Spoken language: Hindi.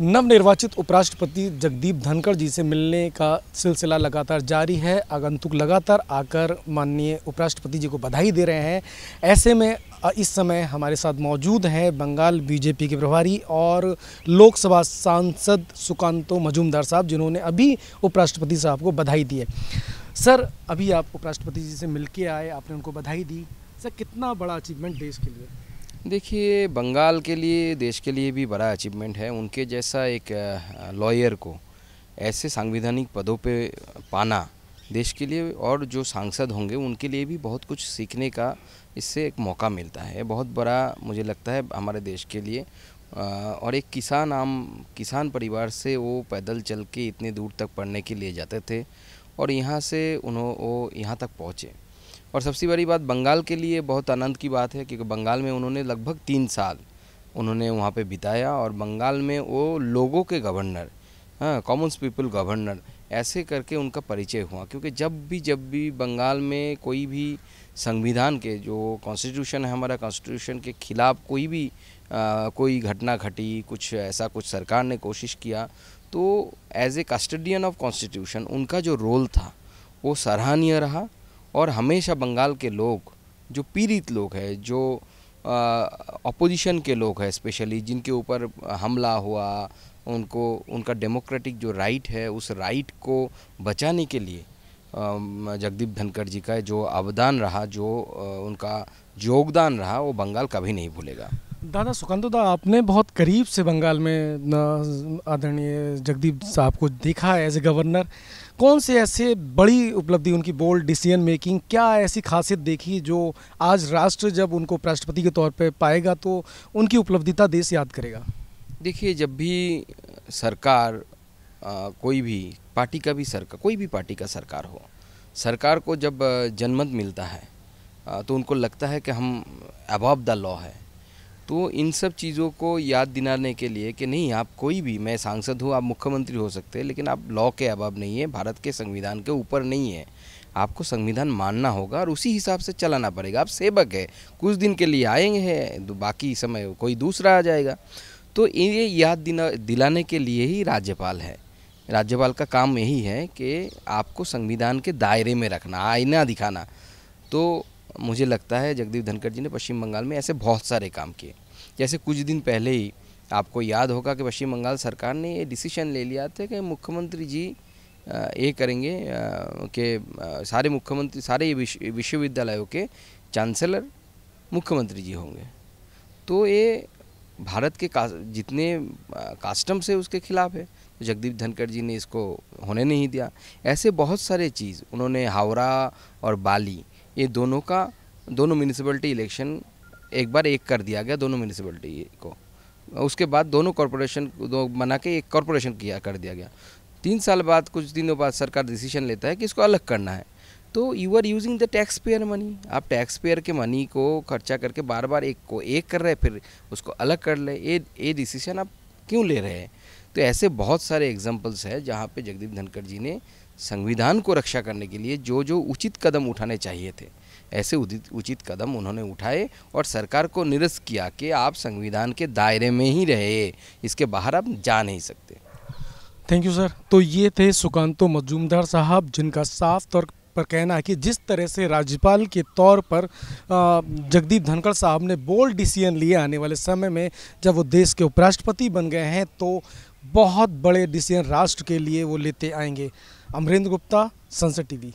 नवनिर्वाचित उपराष्ट्रपति जगदीप धनखड़ जी से मिलने का सिलसिला लगातार जारी है आगंतुक लगातार आकर माननीय उपराष्ट्रपति जी को बधाई दे रहे हैं ऐसे में इस समय हमारे साथ मौजूद हैं बंगाल बीजेपी के प्रभारी और लोकसभा सांसद सुकांतो मजूमदार साहब जिन्होंने अभी उपराष्ट्रपति साहब को बधाई दी है सर अभी आप उपराष्ट्रपति जी से मिल आए आपने उनको बधाई दी सर कितना बड़ा अचीवमेंट देश के लिए देखिए बंगाल के लिए देश के लिए भी बड़ा अचीवमेंट है उनके जैसा एक लॉयर को ऐसे सांविधानिक पदों पे पाना देश के लिए और जो सांसद होंगे उनके लिए भी बहुत कुछ सीखने का इससे एक मौका मिलता है बहुत बड़ा मुझे लगता है हमारे देश के लिए और एक किसान आम किसान परिवार से वो पैदल चल के इतने दूर तक पढ़ने के लिए जाते थे और यहाँ से उन्हों वो यहाँ तक पहुँचे और सबसे बड़ी बात बंगाल के लिए बहुत आनंद की बात है क्योंकि बंगाल में उन्होंने लगभग तीन साल उन्होंने वहाँ पे बिताया और बंगाल में वो लोगों के गवर्नर हाँ कॉमन्स पीपल गवर्नर ऐसे करके उनका परिचय हुआ क्योंकि जब भी जब भी बंगाल में कोई भी संविधान के जो कॉन्स्टिट्यूशन है हमारा कॉन्स्टिट्यूशन के खिलाफ कोई भी आ, कोई घटना घटी कुछ ऐसा कुछ सरकार ने कोशिश किया तो as a custodian of constitution उनका जो रोल था वो सराहनीय रहा और हमेशा बंगाल के लोग जो पीड़ित लोग हैं जो अपोजिशन के लोग हैं स्पेशली जिनके ऊपर हमला हुआ उनको उनका डेमोक्रेटिक जो राइट है उस राइट को बचाने के लिए जगदीप धनखड़ जी का जो अवदान रहा जो उनका योगदान रहा वो बंगाल कभी नहीं भूलेगा दादा सुकांतोदा आपने बहुत करीब से बंगाल में आदरणीय जगदीप साहब को देखा है एज ए गवर्नर कौन से ऐसे बड़ी उपलब्धि उनकी बोल्ड डिसीजन मेकिंग क्या ऐसी खासियत देखी जो आज राष्ट्र जब उनको राष्ट्रपति के तौर पे पाएगा तो उनकी उपलब्धिता देश याद करेगा देखिए जब भी सरकार आ, कोई भी पार्टी का भी सरकार कोई भी पार्टी का सरकार हो सरकार को जब जनमत मिलता है आ, तो उनको लगता है कि हम अबॉब द लॉ है तो इन सब चीज़ों को याद दिलाने के लिए कि नहीं आप कोई भी मैं सांसद हूँ आप मुख्यमंत्री हो सकते हैं लेकिन आप लॉ के अभाव नहीं है भारत के संविधान के ऊपर नहीं है आपको संविधान मानना होगा और उसी हिसाब से चलाना पड़ेगा आप सेवक है कुछ दिन के लिए आएंगे तो बाकी समय कोई दूसरा आ जाएगा तो ये याद दिलाने के लिए ही राज्यपाल है राज्यपाल का काम यही है कि आपको संविधान के दायरे में रखना आईना दिखाना तो मुझे लगता है जगदीप धनखड़ जी ने पश्चिम बंगाल में ऐसे बहुत सारे काम किए जैसे कुछ दिन पहले ही आपको याद होगा कि पश्चिम बंगाल सरकार ने ये डिसीशन ले लिया था कि मुख्यमंत्री जी ये करेंगे कि सारे मुख्यमंत्री सारे विश्वविद्यालयों के चांसलर मुख्यमंत्री जी होंगे तो ये भारत के का, जितने कास्टम्स है उसके खिलाफ है तो जगदीप धनखड़ जी ने इसको होने नहीं दिया ऐसे बहुत सारे चीज़ उन्होंने हावड़ा और बाली ये दोनों का दोनों म्यूनसिपलिटी इलेक्शन एक बार एक कर दिया गया दोनों म्यूनसिपलिटी को उसके बाद दोनों कॉरपोरेशन दो बना के एक कॉरपोरेशन किया कर दिया गया तीन साल बाद कुछ दिनों बाद सरकार डिसीजन लेता है कि इसको अलग करना है तो you are using the tax payer money आप टैक्स पेयर के मनी को खर्चा करके बार बार एक को एक कर रहे हैं फिर उसको अलग कर ले ये ये डिसीजन आप क्यों ले रहे हैं तो ऐसे बहुत सारे एग्जाम्पल्स हैं जहाँ पे जगदीप धनखड़ जी ने संविधान को रक्षा करने के लिए जो जो उचित कदम उठाने चाहिए थे ऐसे उचित कदम उन्होंने उठाए और सरकार को निरस्त किया कि आप संविधान के दायरे में ही रहे इसके बाहर आप जा नहीं सकते थैंक यू सर तो ये थे सुकांतो मजूमदार साहब जिनका साफ तौर पर कहना है कि जिस तरह से राज्यपाल के तौर पर जगदीप धनखड़ साहब ने बोल्ड डिसीजन लिए आने वाले समय में जब वो देश के उपराष्ट्रपति बन गए हैं तो बहुत बड़े डिसीजन राष्ट्र के लिए वो लेते आएंगे अमरेंद्र गुप्ता सनसद टीवी